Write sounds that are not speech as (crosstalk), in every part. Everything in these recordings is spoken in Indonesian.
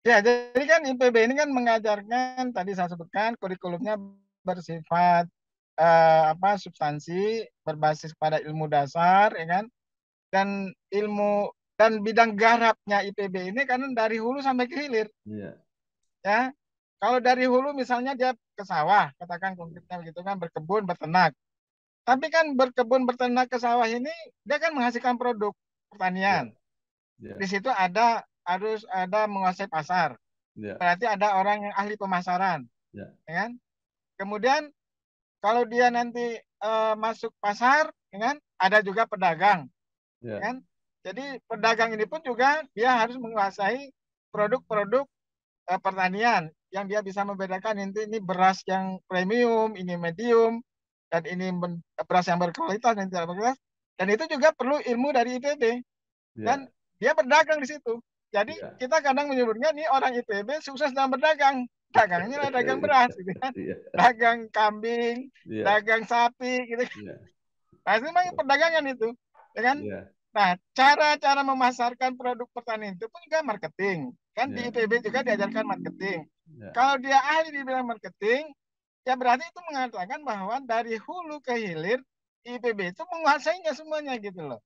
Ya, jadi kan IPB ini kan mengajarkan tadi saya sebutkan kurikulumnya bersifat eh, apa substansi berbasis pada ilmu dasar ya kan dan ilmu dan bidang garapnya IPB ini kan dari hulu sampai ke hilir. Yeah. Ya. Kalau dari hulu misalnya dia ke sawah, katakan konkretnya begitu kan berkebun, beternak. Tapi kan berkebun, beternak ke sawah ini dia kan menghasilkan produk pertanian. Yeah. Yeah. Di situ ada harus ada menguasai pasar. Yeah. Berarti ada orang yang ahli pemasaran, yeah. Ya kan? Kemudian kalau dia nanti uh, masuk pasar, ya kan? Ada juga pedagang, yeah. Ya kan? Jadi pedagang ini pun juga dia harus menguasai produk-produk uh, pertanian yang dia bisa membedakan nanti ini beras yang premium, ini medium, dan ini beras yang berkualitas dan berkualitas. Dan itu juga perlu ilmu dari IPB. Yeah. Dan dia berdagang di situ. Jadi ya. kita kadang menyebutnya nih orang ITB sukses dalam berdagang. Dagangnya lah dagang iya. beras, gitu kan? Ya. Dagang kambing, ya. dagang sapi, gitu. Ya. Nah, itu memang perdagangan itu, ya kan? Ya. Nah, cara-cara memasarkan produk pertanian itu pun juga marketing. Kan ya. di ITB iya. juga diajarkan marketing. Ya. Kalau dia ahli di bidang marketing, ya berarti itu mengatakan bahwa dari hulu ke hilir IPB itu menguasainya semuanya gitu loh.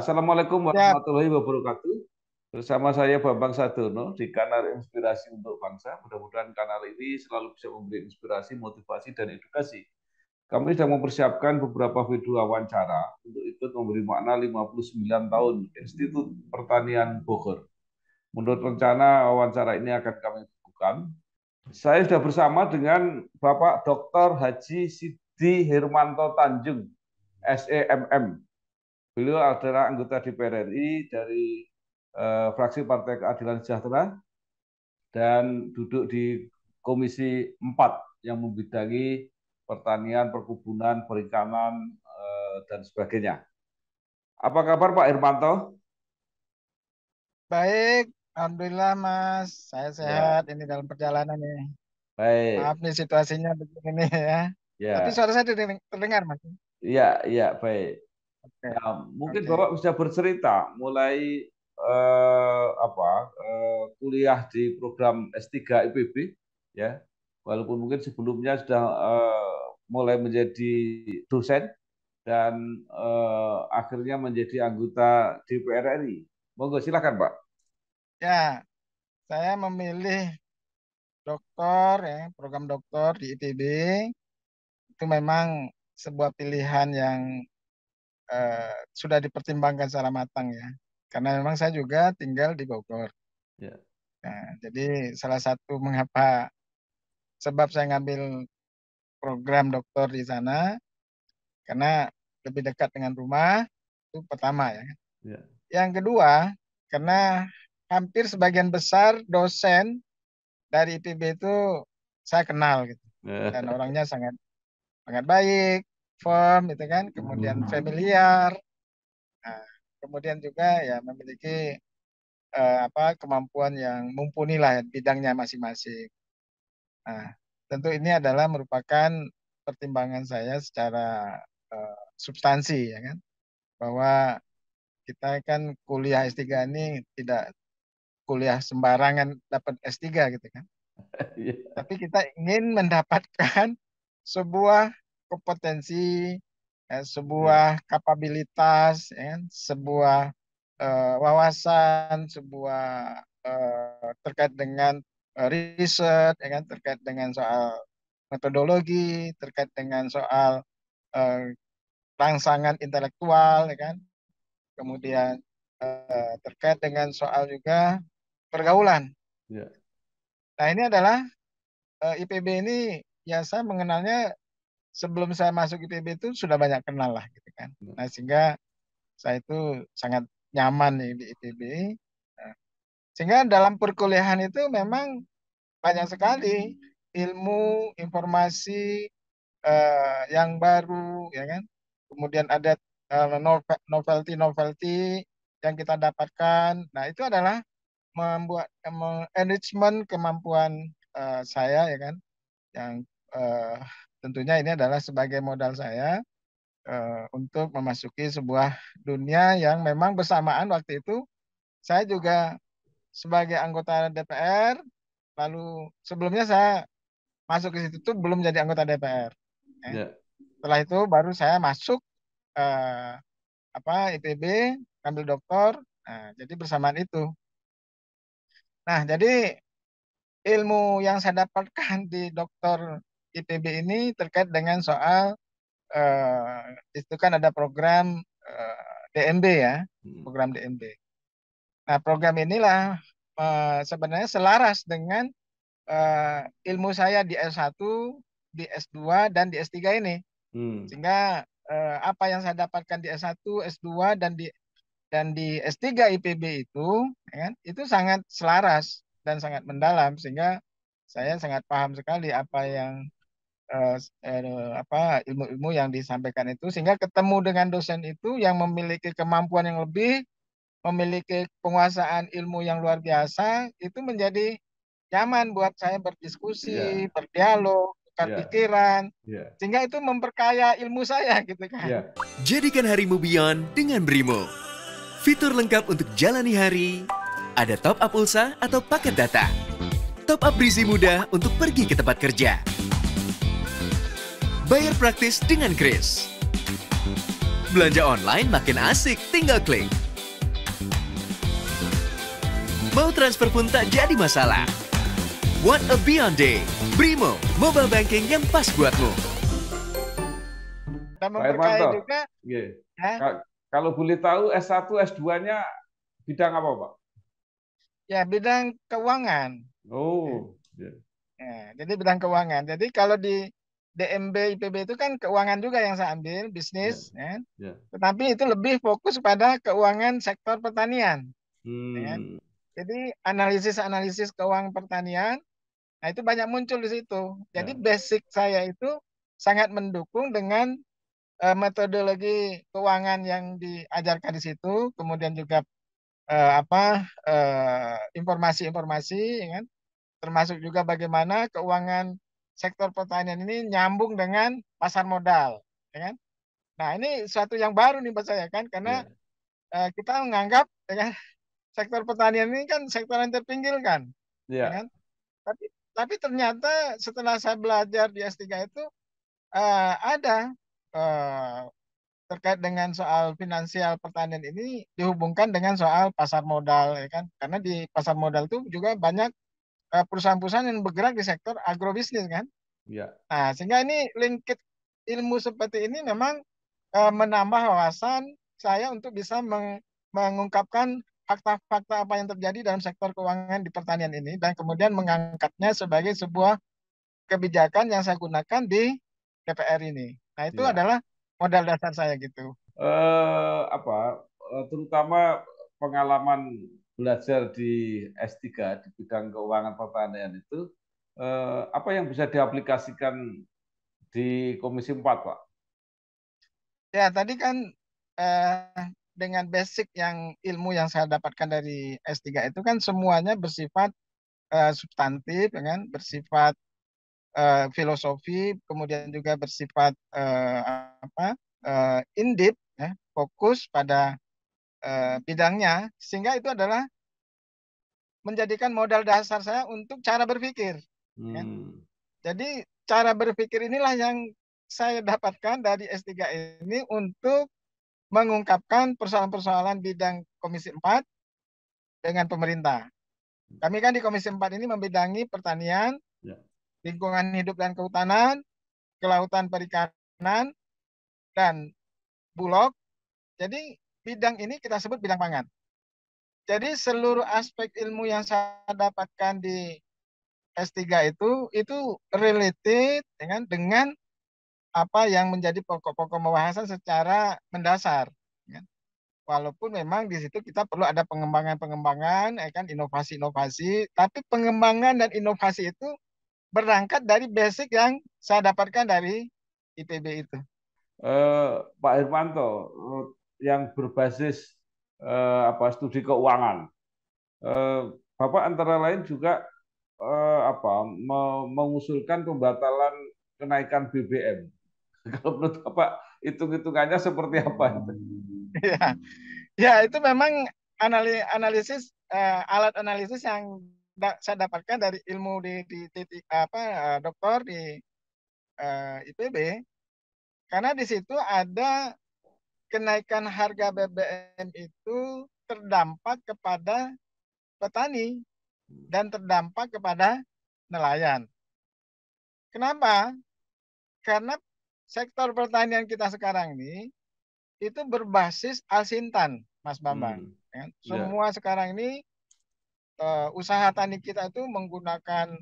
Assalamualaikum ya. warahmatullahi wabarakatuh. Bersama saya Bambang Sadono di kanal Inspirasi untuk Bangsa. Mudah-mudahan kanal ini selalu bisa memberi inspirasi, motivasi, dan edukasi. Kami sudah mempersiapkan beberapa video wawancara untuk ikut memberi makna 59 tahun Institut Pertanian Bogor. Menurut rencana wawancara ini akan kami lakukan Saya sudah bersama dengan Bapak Dr. Haji Sidi Hermanto Tanjung, SEMM, Beliau adalah anggota DPR RI dari uh, fraksi Partai Keadilan Sejahtera dan duduk di Komisi 4 yang membidangi pertanian, perkebunan, perikanan, uh, dan sebagainya. Apa kabar Pak Irmanto? Baik, Alhamdulillah Mas. Saya ya. sehat ya. ini dalam perjalanan nih. Baik. Maaf nih situasinya begini ya. ya. Tapi suara saya terdengar Mas. Iya, iya, baik. Nah, mungkin okay. Bapak bisa bercerita mulai eh, apa eh, kuliah di program S3 IPB ya. Walaupun mungkin sebelumnya sudah eh, mulai menjadi dosen dan eh, akhirnya menjadi anggota DPR RI. Monggo silakan, Pak. Ya. Saya memilih dokter ya, program doktor di ITB itu memang sebuah pilihan yang eh, sudah dipertimbangkan secara matang ya. Karena memang saya juga tinggal di Bogor. Yeah. Nah, jadi salah satu mengapa sebab saya ngambil program doktor di sana karena lebih dekat dengan rumah itu pertama ya. ya. Yang kedua karena hampir sebagian besar dosen dari IPB itu saya kenal gitu ya. dan orangnya sangat sangat baik firm itu kan kemudian hmm. familiar nah, kemudian juga ya memiliki eh, apa kemampuan yang mumpuni lah ya, bidangnya masing-masing nah tentu ini adalah merupakan pertimbangan saya secara eh, substansi ya kan bahwa kita kan kuliah S3 ini tidak kuliah sembarangan dapat S3 gitu kan. (laughs) Iya. Tapi kita ingin mendapatkan sebuah kompetensi, ya, sebuah iya. kapabilitas, ya, kan, sebuah uh, wawasan, sebuah uh, terkait dengan uh, riset, ya kan, terkait dengan soal metodologi, terkait dengan soal uh, rangsangan intelektual, ya kan, kemudian uh, terkait dengan soal juga pergaulan. yeah. Nah ini adalah uh, IPB ini ya saya mengenalnya sebelum saya masuk IPB itu sudah banyak kenal lah gitu kan. Hmm. Nah sehingga saya itu sangat nyaman di IPB. Nah, sehingga dalam perkuliahan itu memang banyak sekali ilmu, informasi uh, yang baru, ya kan. Kemudian ada eh, novelty novelty yang kita dapatkan. Nah itu adalah membuat enrichment kemampuan uh, saya ya kan, yang uh, tentunya ini adalah sebagai modal saya uh, untuk memasuki sebuah dunia yang memang bersamaan waktu itu saya juga sebagai anggota DPR lalu sebelumnya saya masuk ke situ tuh belum jadi anggota DPR. Ya. ya. Setelah itu baru saya masuk uh, apa IPB ambil doktor. Nah, jadi bersamaan itu. Nah, jadi ilmu yang saya dapatkan di doktor IPB ini terkait dengan soal uh, itu kan ada program uh, eh, DMB ya, hmm. program DMB. Nah, program inilah uh, sebenarnya selaras dengan uh, ilmu saya di S1, di S2 dan di S3 ini. Hmm. Sehingga eh, apa yang saya dapatkan di S1, S2 dan di dan di S3 IPB itu ya, kan, itu sangat selaras dan sangat mendalam sehingga saya sangat paham sekali apa yang Eh, eh, apa ilmu-ilmu yang disampaikan itu sehingga ketemu dengan dosen itu yang memiliki kemampuan yang lebih memiliki penguasaan ilmu yang luar biasa itu menjadi nyaman buat saya berdiskusi yeah. berdialog tukar yeah. pikiran yeah. sehingga itu memperkaya ilmu saya (laughs) gitu kan yeah. jadikan harimu beyond dengan Brimo fitur lengkap untuk jalani hari ada top up ulsa atau paket data top up berisi mudah untuk pergi ke tempat kerja Bayar praktis dengan Kris. Belanja online makin asik, tinggal klik. Mau transfer pun tak jadi masalah. What a Beyond Day. Brimo, mobile banking yang pas buatmu. Dan memperkaya juga. Yeah. Eh? Kalau boleh tahu S1, S2-nya bidang apa, Pak? Ya, bidang keuangan. Oh. Yeah. Ya, eh, jadi bidang keuangan. Jadi kalau di DMB IPB itu kan keuangan juga yang saya ambil bisnis, yeah. Kan? Yeah. Ya. tetapi itu lebih fokus pada keuangan sektor pertanian. Ya. Hmm. Kan? Jadi analisis-analisis keuangan pertanian, nah itu banyak muncul di situ. Jadi yeah. basic saya itu sangat mendukung dengan uh, metodologi keuangan yang diajarkan di situ, kemudian juga uh, apa eh, informasi-informasi, uh, ya informasi kan? termasuk juga bagaimana keuangan sektor pertanian ini nyambung dengan pasar modal, ya kan? Nah ini suatu yang baru nih buat saya kan, karena yeah. Iya. uh, kita menganggap ya kan, (laughs) sektor pertanian ini kan sektor yang terpinggir kan, yeah. ya kan? Tapi tapi ternyata setelah saya belajar di S3 itu uh, ada uh, terkait dengan soal finansial pertanian ini dihubungkan dengan soal pasar modal ya kan karena di pasar modal itu juga banyak Eh, perusahaan-perusahaan yang bergerak di sektor agrobisnis kan. Ya. Nah, sehingga ini linkit ilmu seperti ini memang uh, menambah wawasan saya untuk bisa meng mengungkapkan fakta-fakta apa yang terjadi dalam sektor keuangan di pertanian ini dan kemudian mengangkatnya sebagai sebuah kebijakan yang saya gunakan di DPR ini. Nah itu ya. adalah modal dasar saya gitu. Eh, apa eh, terutama pengalaman belajar di S3 di bidang keuangan pertanian itu eh, apa yang bisa diaplikasikan di Komisi 4, Pak? Ya, tadi kan eh, dengan basic yang ilmu yang saya dapatkan dari S3 itu kan semuanya bersifat eh, substantif, dengan ya kan? bersifat filosofi, kemudian juga bersifat eh, apa? Eh, in deep, ya, fokus pada Eh, bidangnya sehingga itu adalah menjadikan modal dasar saya untuk cara berpikir. Ya. Hmm. Ya. Jadi cara berpikir inilah yang saya dapatkan dari S3 ini untuk mengungkapkan persoalan-persoalan bidang Komisi 4 dengan pemerintah. Kami kan di Komisi 4 ini membidangi pertanian, ya. lingkungan hidup dan kehutanan, kelautan perikanan, dan bulog. Jadi bidang ini kita sebut bidang pangan. Jadi seluruh aspek ilmu yang saya dapatkan di S3 itu itu related dengan dengan apa yang menjadi pokok-pokok pembahasan secara mendasar. Ya kan? Walaupun memang di situ kita perlu ada pengembangan-pengembangan, ya kan inovasi-inovasi, tapi pengembangan dan inovasi itu berangkat dari basic yang saya dapatkan dari IPB itu. Eh, Pak Irwanto, yang berbasis eh, apa studi keuangan. Eh, Bapak antara lain juga eh, apa me mengusulkan pembatalan kenaikan BBM. (laughs) Kalau menurut Bapak hitung-hitungannya seperti apa (laughs) Ya, ya itu memang analisis eh, alat analisis yang da saya dapatkan dari ilmu di, di, di apa eh, doktor di eh, IPB karena di situ ada kenaikan harga BBM itu terdampak kepada petani dan terdampak kepada nelayan. Kenapa? Karena sektor pertanian kita sekarang ini itu berbasis alsintan, Mas Bambang. Hmm. Ya. ya. Semua yeah. sekarang ini uh, usaha tani kita itu menggunakan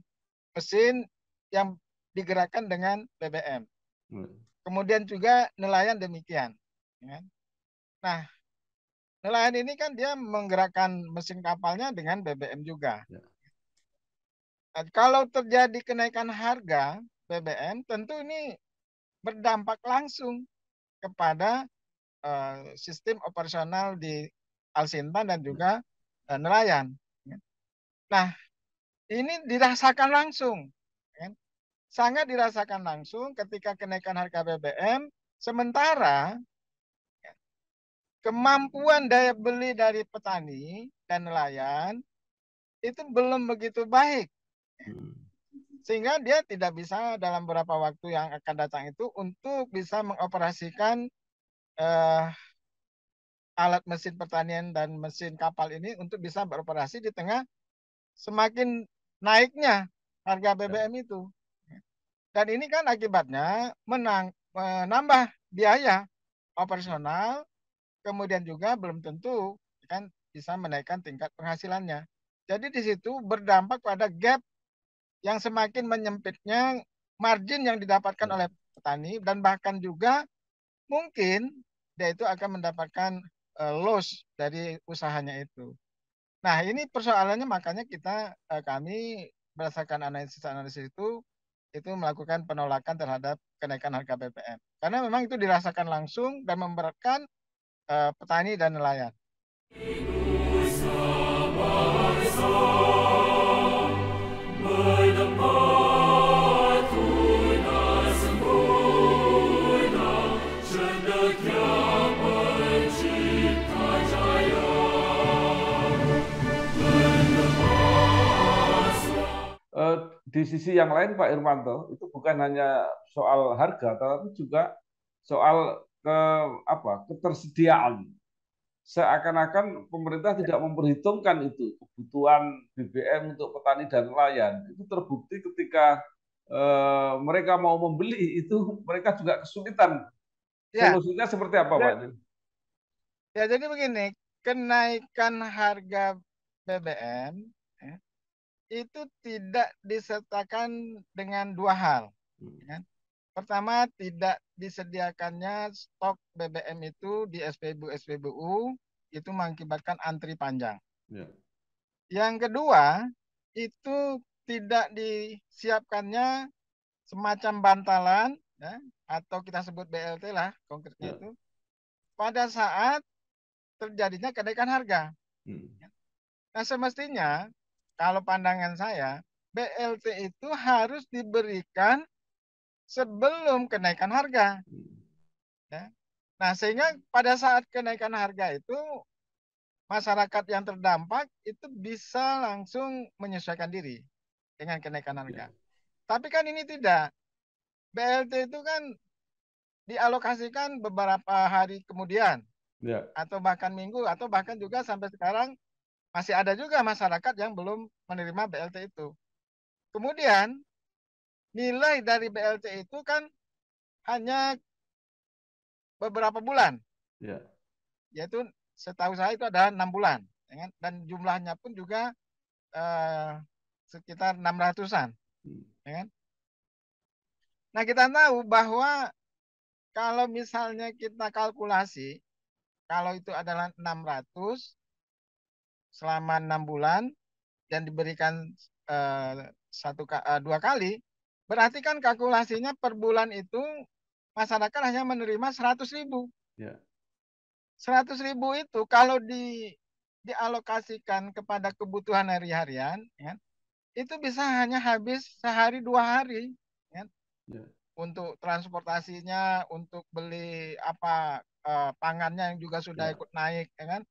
mesin yang digerakkan dengan BBM. Hmm. Kemudian juga nelayan demikian. Ya. Nah, nelayan ini kan dia menggerakkan mesin kapalnya dengan BBM juga. Ya. Nah, kalau terjadi kenaikan harga BBM, tentu ini berdampak langsung kepada uh, sistem operasional di Alsintan dan juga uh, nelayan. Ya. Nah, ini dirasakan langsung. Sangat dirasakan langsung ketika kenaikan harga BBM. Sementara kemampuan daya beli dari petani dan nelayan itu belum begitu baik. Hmm. Sehingga dia tidak bisa dalam beberapa waktu yang akan datang itu untuk bisa mengoperasikan eh, alat mesin pertanian dan mesin kapal ini untuk bisa beroperasi di tengah semakin naiknya harga ya. BBM itu. Dan ini kan akibatnya menang, menambah biaya operasional kemudian juga belum tentu ya kan bisa menaikkan tingkat penghasilannya. Jadi di situ berdampak pada gap yang semakin menyempitnya margin yang didapatkan hmm. oleh petani dan bahkan juga mungkin dia itu akan mendapatkan eh, loss dari usahanya itu. Nah ini persoalannya makanya kita eh, kami berdasarkan analisis-analisis itu itu melakukan penolakan terhadap kenaikan harga BBM karena memang itu dirasakan langsung dan memberatkan Eh, petani dan nelayan. Eh, di sisi yang lain Pak Irwanto, itu bukan hanya soal harga, tetapi juga soal ke apa ketersediaan seakan-akan pemerintah tidak memperhitungkan itu kebutuhan BBM untuk petani dan nelayan itu terbukti ketika e, mereka mau membeli itu mereka juga kesulitan ya. solusinya seperti apa ya. pak ya jadi begini kenaikan harga BBM ya, itu tidak disertakan dengan dua hal hmm. ya. Kan? Pertama, tidak disediakannya stok BBM itu di SPBU SPBU itu mengakibatkan antri panjang. Ya. Yang kedua, itu tidak disiapkannya semacam bantalan ya, atau kita sebut BLT lah konkretnya ya. itu pada saat terjadinya kenaikan harga. Hmm. Ya. Nah semestinya kalau pandangan saya BLT itu harus diberikan sebelum kenaikan harga. Ya. Nah, sehingga pada saat kenaikan harga itu masyarakat yang terdampak itu bisa langsung menyesuaikan diri dengan kenaikan harga. Ya. Tapi kan ini tidak. BLT itu kan dialokasikan beberapa hari kemudian. Ya. Atau bahkan minggu atau bahkan juga sampai sekarang masih ada juga masyarakat yang belum menerima BLT itu. Kemudian nilai dari BLT itu kan hanya beberapa bulan. Ya. Yaitu setahu saya itu ada enam bulan, ya kan? dan jumlahnya pun juga eh, sekitar enam ratusan, hmm. Ya kan? Nah kita tahu bahwa kalau misalnya kita kalkulasi, kalau itu adalah enam ratus selama enam bulan dan diberikan eh, satu eh, dua kali, Berarti kan kalkulasinya per bulan itu masyarakat hanya menerima 100 ribu. Ya. 100 ribu itu kalau di dialokasikan kepada kebutuhan hari-harian, ya, itu bisa hanya habis sehari dua hari. Ya. Ya. Untuk transportasinya, untuk beli apa eh, pangannya yang juga sudah ya. ikut naik, ya kan?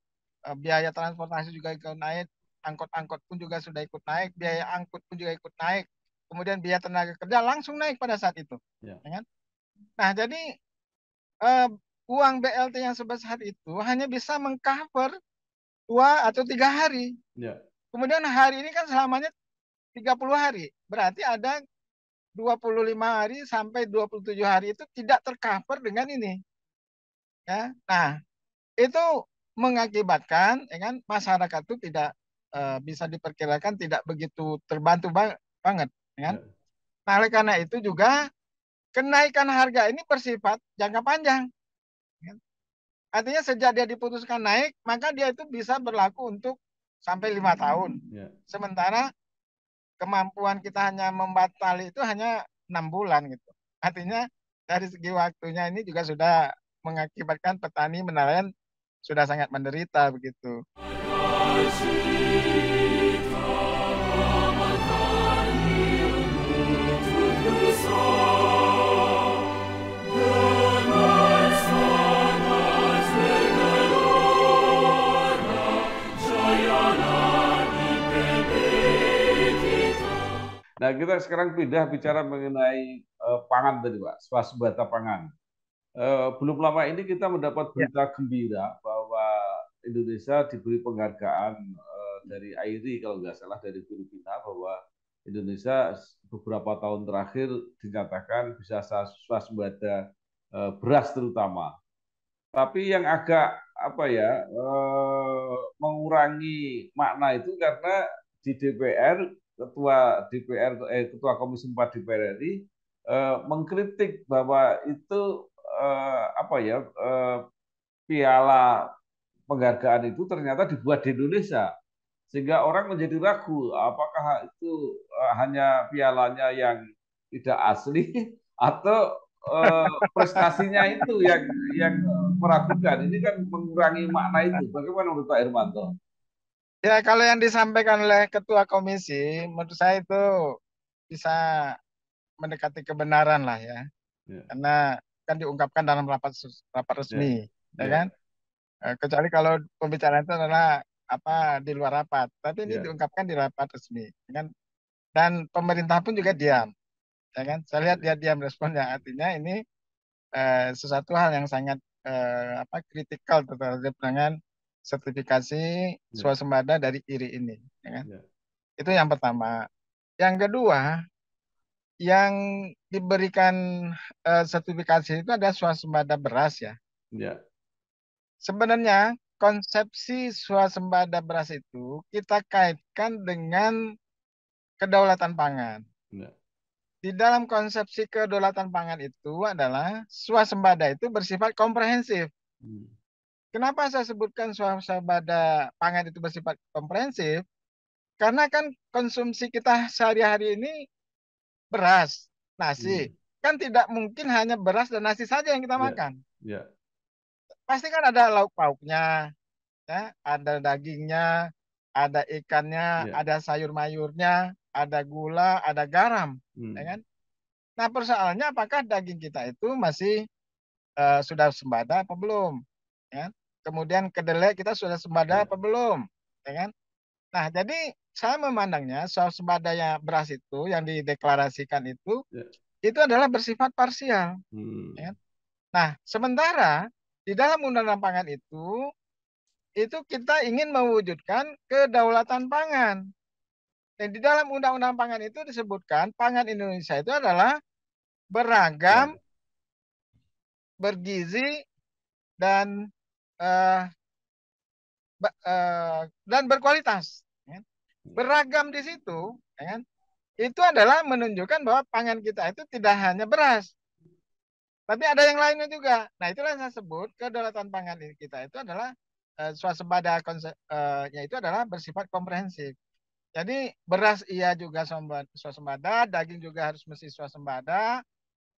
E, biaya transportasi juga ikut naik, angkot-angkot pun juga sudah ikut naik, biaya angkut pun juga ikut naik kemudian biaya tenaga kerja langsung naik pada saat itu. Ya. ya kan? Nah, jadi uh, uang BLT yang sebesar itu hanya bisa mengcover dua atau tiga hari. Ya. Kemudian hari ini kan selamanya 30 hari. Berarti ada 25 hari sampai 27 hari itu tidak tercover dengan ini. Ya. Nah, itu mengakibatkan ya kan masyarakat itu tidak uh, bisa diperkirakan tidak begitu terbantu bang banget. Ya kan? Ya. Nah, oleh karena itu juga kenaikan harga ini bersifat jangka panjang. Ya kan? Artinya sejak dia diputuskan naik, maka dia itu bisa berlaku untuk sampai lima tahun. Sementara kemampuan kita hanya membatali itu hanya enam bulan gitu. Artinya dari segi waktunya ini juga sudah mengakibatkan petani menelan sudah sangat menderita begitu. Nah, kita sekarang pindah bicara mengenai uh, pangan tadi, Pak, swasembada pangan. Uh, belum lama ini kita mendapat ya. berita ya. gembira bahwa Indonesia diberi penghargaan uh, dari AIRI kalau nggak salah dari Filipina bahwa Indonesia beberapa tahun terakhir dinyatakan bisa swasembada uh, beras terutama. Tapi yang agak apa ya uh, mengurangi makna itu karena di DPR ketua DPR eh, ketua Komisi 4 DPR RI eh, mengkritik bahwa itu eh, apa ya eh, piala penghargaan itu ternyata dibuat di Indonesia sehingga orang menjadi ragu apakah itu eh, hanya pialanya yang tidak asli (laughs) atau eh, prestasinya itu yang yang meragukan ini kan mengurangi makna itu bagaimana menurut Pak Irmanto? Ya, kalau yang disampaikan oleh ketua komisi, menurut saya itu bisa mendekati kebenaran lah ya. Yeah. Karena kan diungkapkan dalam rapat rapat ya, resmi, yeah. ya yeah. kan? Eh, kecuali kalau pembicaraan itu adalah apa di luar rapat, tapi ini yeah. diungkapkan di rapat resmi, ya kan? Dan pemerintah pun juga diam, ya kan? Saya lihat dia diam responnya, artinya ini eh, sesuatu hal yang sangat eh, apa kritikal terhadap dengan sertifikasi ya. swasembada dari IRI ini. Ya kan? ya. Itu yang pertama. Yang kedua, yang diberikan uh, sertifikasi itu ada swasembada beras ya. ya. Sebenarnya konsepsi swasembada beras itu kita kaitkan dengan kedaulatan pangan. Ya. Di dalam konsepsi kedaulatan pangan itu adalah swasembada itu bersifat komprehensif. Hmm Kenapa saya sebutkan swasembada pangan itu bersifat komprehensif? Karena kan konsumsi kita sehari-hari ini beras, nasi. Hmm. Kan tidak mungkin hanya beras dan nasi saja yang kita yeah. makan. Yeah. Pasti kan ada lauk pauknya, ya, ada dagingnya, ada ikannya, yeah. ada sayur mayurnya, ada gula, ada garam, hmm. ya kan? Nah persoalannya apakah daging kita itu masih uh, sudah sembada atau belum? ya. Kemudian kedelai kita sudah sembada iya. apa belum, ya kan? Nah, jadi saya memandangnya soal yang beras itu yang dideklarasikan itu ya. itu adalah bersifat parsial. Hmm. Ya. Kan? Nah, sementara di dalam undang-undang pangan itu itu kita ingin mewujudkan kedaulatan pangan. Dan di dalam undang-undang pangan itu disebutkan pangan Indonesia itu adalah beragam, iya. bergizi dan Eh, eh, dan berkualitas. Ya kan? hmm. Beragam di situ, ya kan? itu adalah menunjukkan bahwa pangan kita itu tidak hanya beras, tapi ada yang lainnya juga. Nah itulah yang saya sebut kedaulatan pangan kita itu adalah uh, swasembada konsepnya uh, adalah bersifat komprehensif. Jadi beras iya juga swasembada, daging juga harus mesti swasembada,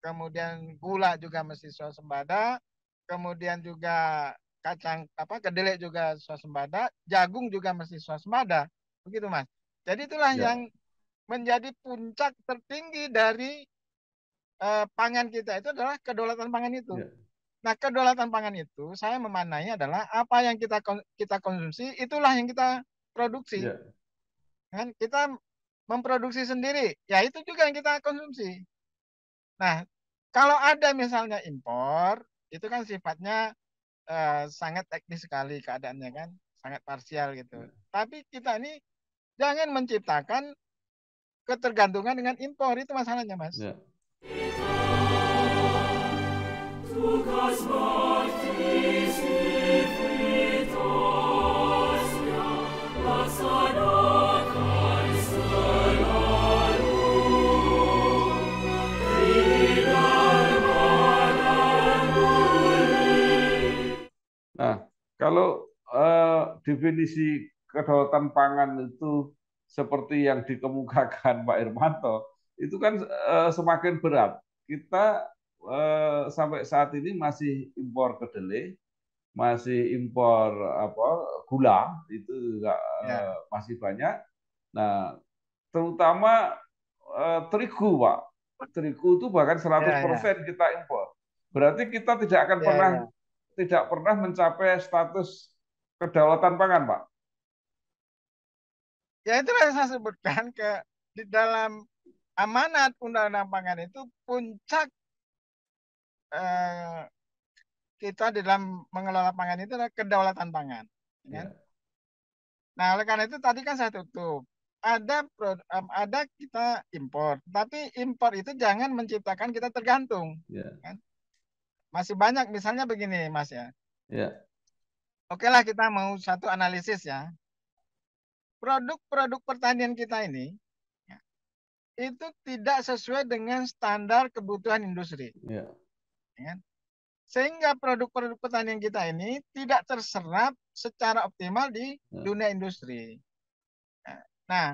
kemudian gula juga mesti swasembada, kemudian juga kacang apa kedelai juga swasembada, jagung juga mesti swasembada. Begitu, Mas. Jadi itulah ya. yang menjadi puncak tertinggi dari uh, pangan kita itu adalah kedaulatan pangan itu. Ya. Nah, kedaulatan pangan itu saya memanainya adalah apa yang kita kita konsumsi itulah yang kita produksi. Ya. Kan kita memproduksi sendiri, ya itu juga yang kita konsumsi. Nah, kalau ada misalnya impor, itu kan sifatnya Eh, sangat teknis sekali keadaannya kan, sangat parsial gitu. Hmm. Tapi kita ini jangan menciptakan ketergantungan dengan impor itu masalahnya, Mas. Ya. Tugas Nah, kalau eh, definisi kedaulatan pangan itu seperti yang dikemukakan (laughs) Pak Irmanto, itu kan eh, semakin berat. Kita eh, sampai saat ini masih impor kedelai, masih impor apa gula itu juga ya. Eh, masih banyak. Nah, terutama eh, terigu, Pak. Terigu itu bahkan 100% ya, ya. kita impor. Berarti kita tidak akan ya, pernah ya tidak pernah mencapai status kedaulatan pangan, Pak? Ya itu yang saya sebutkan ke di dalam amanat undang-undang pangan itu puncak eh, kita di dalam mengelola pangan itu adalah kedaulatan pangan. Ya kan? Ya. Nah oleh karena itu tadi kan saya tutup ada ada kita impor, tapi impor itu jangan menciptakan kita tergantung. Yeah. Kan? masih banyak misalnya begini Mas ya. Ya. Oke lah kita mau satu analisis ya. Produk-produk pertanian kita ini ya, itu tidak sesuai dengan standar kebutuhan industri. Ya. Ya. Sehingga produk-produk pertanian kita ini tidak terserap secara optimal di ya. dunia industri. Ya. Nah,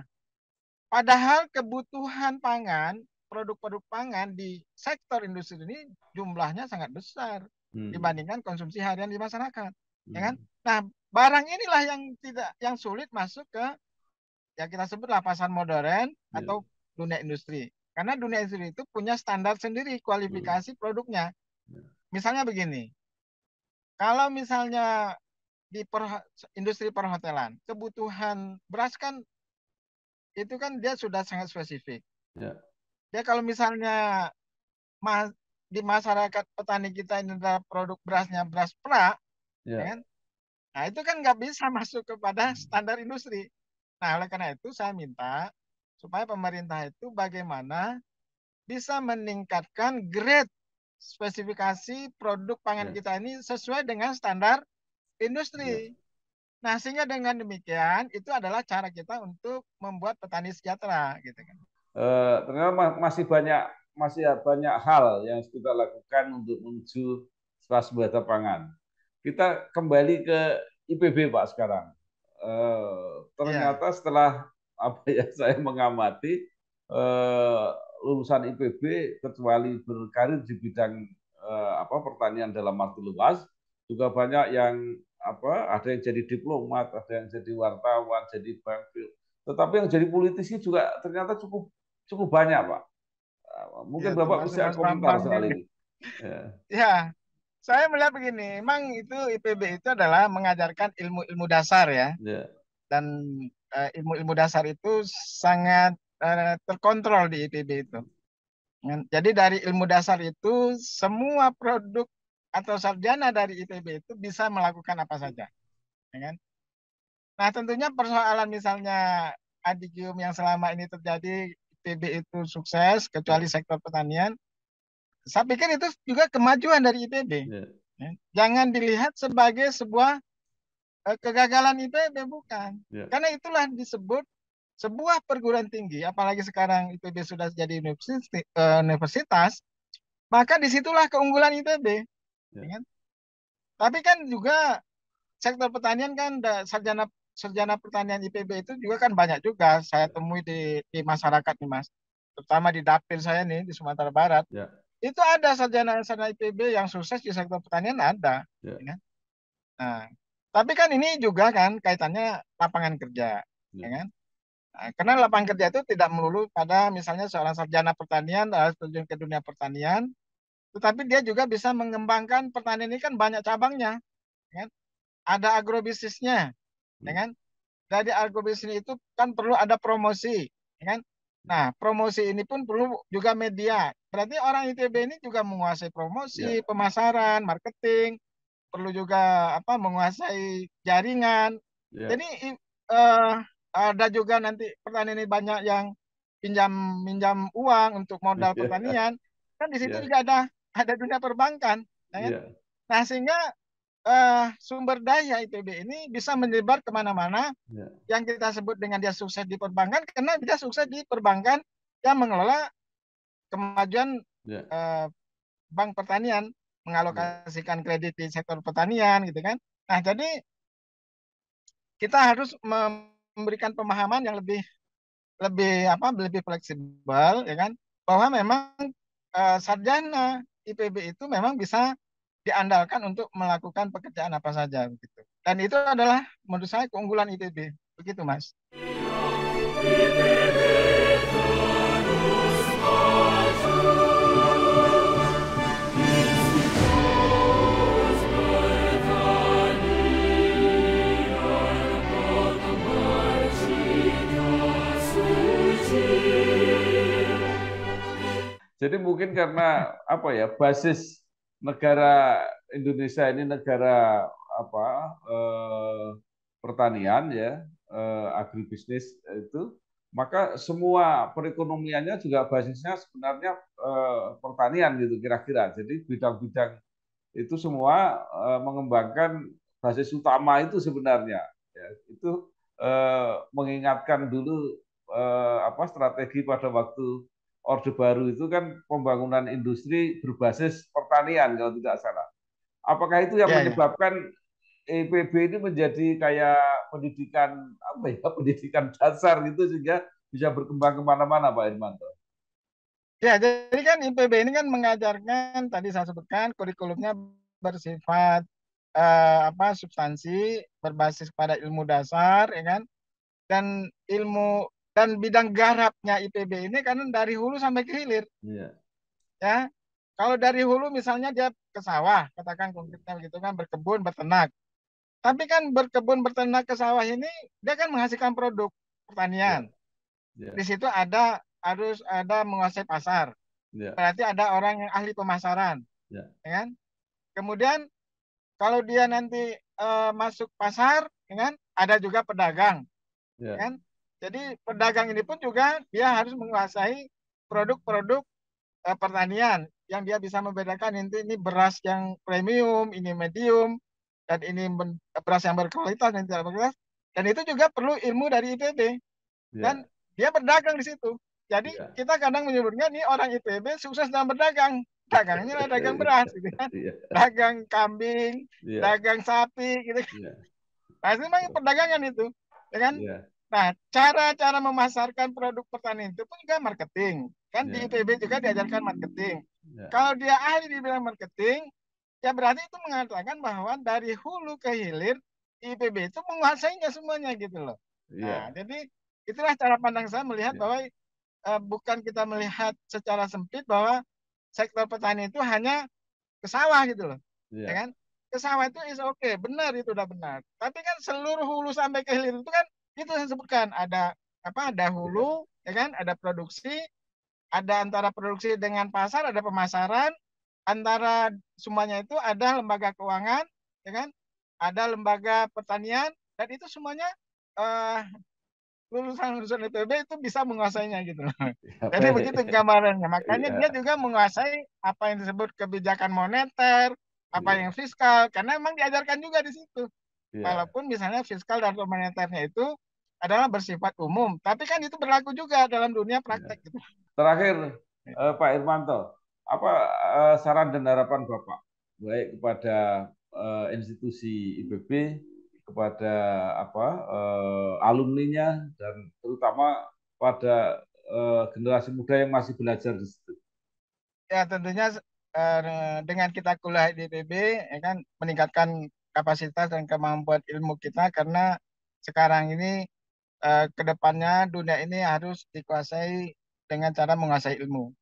padahal kebutuhan pangan produk-produk pangan di sektor industri ini jumlahnya sangat besar hmm. dibandingkan konsumsi harian di masyarakat, ya hmm. ya kan? Nah, barang inilah yang tidak yang sulit masuk ke ya kita sebut lapasan modern yeah. atau dunia industri. Karena dunia industri itu punya standar sendiri kualifikasi hmm. produknya. Yeah. Misalnya begini. Kalau misalnya di per, industri perhotelan, kebutuhan beras kan itu kan dia sudah sangat spesifik. Yeah. Ya kalau misalnya di masyarakat petani kita ini adalah produk berasnya beras pra, yeah. Ya kan? Nah itu kan nggak bisa (laughs) masuk kepada standar industri. Nah oleh karena itu saya minta supaya pemerintah itu bagaimana bisa meningkatkan grade spesifikasi produk pangan yeah. kita ini sesuai dengan standar industri. Yeah. Nah sehingga dengan demikian itu adalah cara kita untuk membuat petani sejahtera gitu kan. Eh, ternyata masih banyak masih ya, banyak hal yang kita lakukan untuk menuju swasembada pangan. Kita kembali ke IPB Pak sekarang. E, ternyata ya. setelah apa ya (laughs) saya mengamati e, lulusan IPB kecuali berkarir di bidang e, apa pertanian dalam arti luas juga banyak yang apa ada yang jadi diplomat ada yang jadi wartawan jadi bankir tetapi yang jadi politisi juga ternyata cukup cukup banyak Pak. Eh, mungkin ya, Bapak bisa komentar soal ini. Ya. ya, saya melihat begini, emang itu IPB itu adalah mengajarkan ilmu-ilmu dasar ya. ya. Dan eh, ilmu-ilmu dasar itu sangat uh, terkontrol di IPB itu. Jadi dari ilmu dasar itu semua produk atau sarjana dari IPB itu bisa melakukan apa saja. Ya kan? Nah tentunya persoalan misalnya adigium yang selama ini terjadi PB itu sukses kecuali iya. sektor pertanian saya pikir itu juga kemajuan dari IPB. yeah. Ya, jangan dilihat sebagai sebuah eh, kegagalan IPB bukan yeah. karena itulah disebut sebuah perguruan tinggi apalagi sekarang IPB sudah jadi eh, universitas maka disitulah keunggulan IPB. yeah. Ya kan? tapi kan juga sektor pertanian kan sarjana sarjana pertanian IPB itu juga kan banyak juga saya temui di, di masyarakat nih mas, terutama di dapil saya nih di Sumatera Barat. Ya. Itu ada sarjana-sarjana IPB yang sukses di sektor pertanian ada. Ya. Ya. Kan? Nah, tapi kan ini juga kan kaitannya lapangan kerja, ya, ya kan? Nah, karena lapangan kerja itu tidak melulu pada misalnya seorang sarjana pertanian harus terjun ke dunia pertanian, tetapi dia juga bisa mengembangkan pertanian ini kan banyak cabangnya, ya kan? Ada agrobisnisnya, ya kan? Dari agrobisnis itu kan perlu ada promosi, ya kan? Nah, promosi ini pun perlu juga media. Berarti orang ITB ini juga menguasai promosi, ya. pemasaran, marketing, perlu juga apa menguasai jaringan. Ya. Jadi uh, ada juga nanti pertanian ini banyak yang pinjam pinjam uang untuk modal (laughs) ya. pertanian. Kan di situ ya. juga ada ada dunia perbankan. Ya kan? ya. Nah, sehingga uh, sumber daya IPB ini bisa menyebar kemana-mana ya. yang kita sebut dengan dia sukses di perbankan karena dia sukses di perbankan yang mengelola kemajuan ya. uh, bank pertanian mengalokasikan ya. kredit di sektor pertanian gitu kan nah jadi kita harus memberikan pemahaman yang lebih lebih apa lebih fleksibel ya kan bahwa memang uh, sarjana IPB itu memang bisa diandalkan untuk melakukan pekerjaan apa saja begitu. Dan itu adalah menurut saya keunggulan ITB. Begitu, Mas. Jadi mungkin karena apa ya basis negara Indonesia ini negara apa eh, pertanian ya eh, agribisnis itu maka semua perekonomiannya juga basisnya sebenarnya eh, pertanian gitu kira-kira jadi bidang-bidang itu semua eh, mengembangkan basis utama itu sebenarnya ya, itu eh, mengingatkan dulu eh, apa strategi pada waktu Orde Baru itu kan pembangunan industri berbasis pertanian kalau tidak salah. Apakah itu yang ya, menyebabkan ya. E IPB ini menjadi kayak pendidikan apa ya (laughs) pendidikan dasar gitu sehingga bisa berkembang kemana-mana Pak Irmanto? Ya, jadi kan IPB e ini kan mengajarkan tadi saya sebutkan kurikulumnya bersifat eh, apa substansi berbasis pada ilmu dasar, ya kan? Dan ilmu dan bidang garapnya IPB ini karena dari hulu sampai ke hilir. Yeah. Ya. Kalau dari hulu misalnya dia ke sawah, katakan konkretnya gitu kan berkebun, bertenak. Tapi kan berkebun, bertenak ke sawah ini dia kan menghasilkan produk pertanian. Yeah. Yeah. Di situ ada harus ada menguasai pasar. Yeah. Berarti ada orang yang ahli pemasaran. Yeah. Ya kan? Kemudian kalau dia nanti uh, masuk pasar, ya kan? Ada juga pedagang. Yeah. kan? Jadi pedagang ini pun juga dia harus menguasai produk-produk e, pertanian yang dia bisa membedakan ini ini beras yang premium, ini medium, dan ini beras yang berkualitas dan tidak berkualitas. Dan itu juga perlu ilmu dari ITB. Yeah. Dan dia berdagang di situ. Jadi yeah. kita kadang menyebutnya ini orang ITB sukses dalam berdagang. Dagangnya adalah dagang beras, gitu kan? Yeah. Dagang kambing, yeah. dagang sapi, gitu kan. Yeah. Iya. Pasti memang perdagangan itu, ya kan? Yeah. Nah, cara-cara memasarkan produk pertanian itu pun juga marketing. Kan yeah. di ya. IPB juga diajarkan marketing. Yeah. Kalau dia ahli di bidang marketing, ya berarti itu mengatakan bahwa dari hulu ke hilir IPB itu menguasainya semuanya gitu loh. Yeah. Nah, jadi itulah cara pandang saya melihat yeah. bahwa uh, bukan kita melihat secara sempit bahwa sektor petani itu hanya ke sawah gitu loh. Yeah. Ya kan? Ke sawah itu is oke, okay. benar itu udah benar. Tapi kan seluruh hulu sampai ke hilir itu kan itu saya sebutkan ada apa ada hulu ya kan ada produksi ada antara produksi dengan pasar ada pemasaran antara semuanya itu ada lembaga keuangan ya kan ada lembaga pertanian dan itu semuanya uh, lulusan lulusan IPB itu bisa menguasainya gitu iya. Jadi begitu gambarannya. Makanya yeah. dia juga menguasai apa yang disebut kebijakan moneter, apa iya. yang fiskal, karena memang diajarkan juga di situ. Yeah. Walaupun misalnya fiskal dan moneternya itu adalah bersifat umum, tapi kan itu berlaku juga dalam dunia iya. praktek. Yeah. Gitu. Terakhir, yeah. Iya. Pak Irmanto, apa eh, saran dan harapan Bapak baik kepada eh, institusi IPB, kepada apa alumni eh, alumninya dan terutama pada generasi muda yang masih belajar di situ? Ya tentunya dengan kita kuliah di IPB ya kan meningkatkan kapasitas dan kemampuan ilmu kita karena sekarang ini eh, kedepannya dunia ini harus dikuasai dengan cara menguasai ilmu.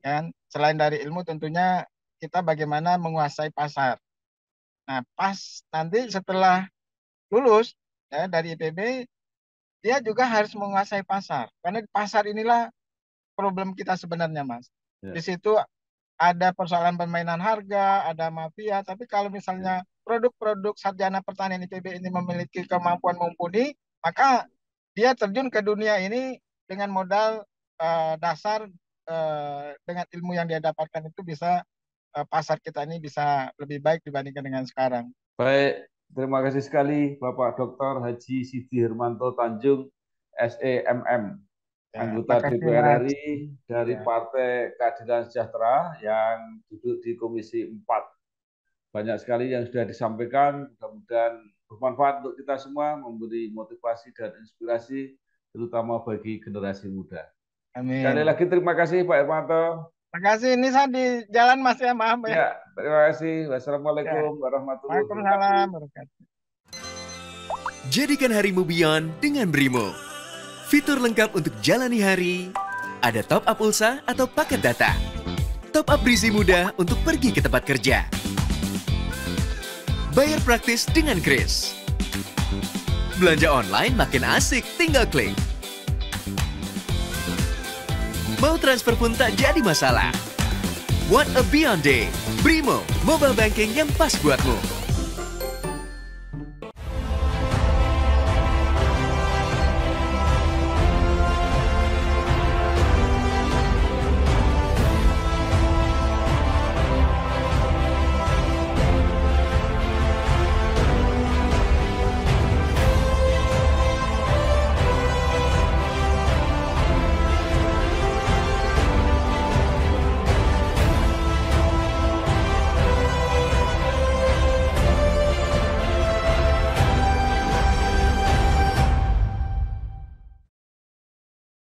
Ya. Kan? Selain dari ilmu tentunya kita bagaimana menguasai pasar. Nah pas nanti setelah lulus ya, dari IPB dia juga harus menguasai pasar karena pasar inilah problem kita sebenarnya mas. Ya. Di situ ada persoalan permainan harga, ada mafia, tapi kalau misalnya ya produk-produk sarjana pertanian IPB ini memiliki kemampuan mumpuni, maka dia terjun ke dunia ini dengan modal uh, dasar uh, dengan ilmu yang dia dapatkan itu bisa uh, pasar kita ini bisa lebih baik dibandingkan dengan sekarang. Baik, terima kasih sekali Bapak Dr. Haji Siti Hermanto Tanjung, SEMM, ya, anggota DPR RI dari ya. Partai Keadilan Sejahtera yang duduk di Komisi 4 banyak sekali yang sudah disampaikan. Mudah-mudahan bermanfaat untuk kita semua, memberi motivasi dan inspirasi, terutama bagi generasi muda. Amin. Sekali lagi terima kasih Pak Irmanto. Terima kasih. Ini saya di jalan Mas ya, maaf ya. ya terima kasih. Wassalamualaikum ya. warahmatullahi wabarakatuh. Jadikan harimu beyond dengan Brimo. Fitur lengkap untuk jalani hari. Ada top up pulsa atau paket data. Top up berisi mudah untuk pergi ke tempat kerja Bayar praktis dengan Kris. Belanja online makin asik, tinggal klik. Mau transfer pun tak jadi masalah. What a Beyond Day. Brimo, mobile banking yang pas buatmu.